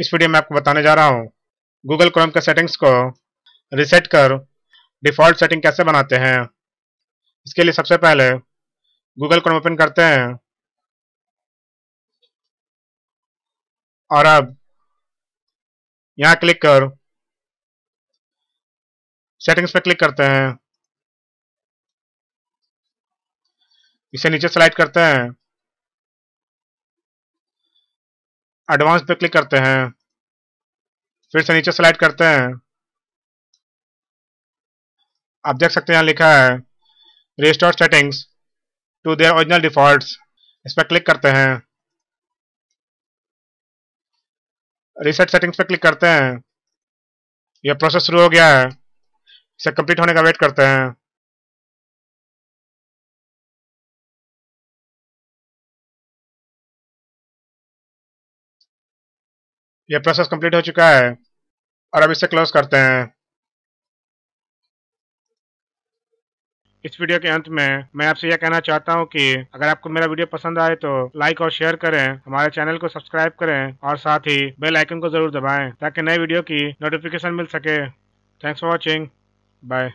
इस वीडियो में आपको बताने जा रहा हूँ गूगल क्रोम के सेटिंग्स को रिसेट कर डिफ़ॉल्ट सेटिंग कैसे बनाते हैं इसके लिए सबसे पहले गूगल क्रोम ओपन करते हैं और अब यहाँ क्लिक कर सेटिंग्स पर क्लिक करते हैं इसे नीचे स्लाइड करते हैं एडवांस पे क्लिक करते हैं फिर से नीचे सेलेक्ट करते हैं आप देख सकते हैं यहाँ लिखा है restore settings to their original defaults इस पर क्लिक करते हैं रिसेट सेटिंग्स पर क्लिक करते हैं यह प्रोसेस शुरू हो गया है इसे कंप्लीट होने का वेट करते हैं ये प्रोसेस कंप्लीट हो चुका है और अब इसे क्लोज करते हैं इस वीडियो के अंत में मैं आपसे यह कहना चाहता हूं कि अगर आपको मेरा वीडियो पसंद आए तो लाइक और शेयर करें हमारे चैनल को सब्सक्राइब करें और साथ ही बेल आइकन को जरूर दबाएं ताकि नए वीडियो की नोटिफिकेशन मिल सके थैंक्स फॉर वॉचिंग बाय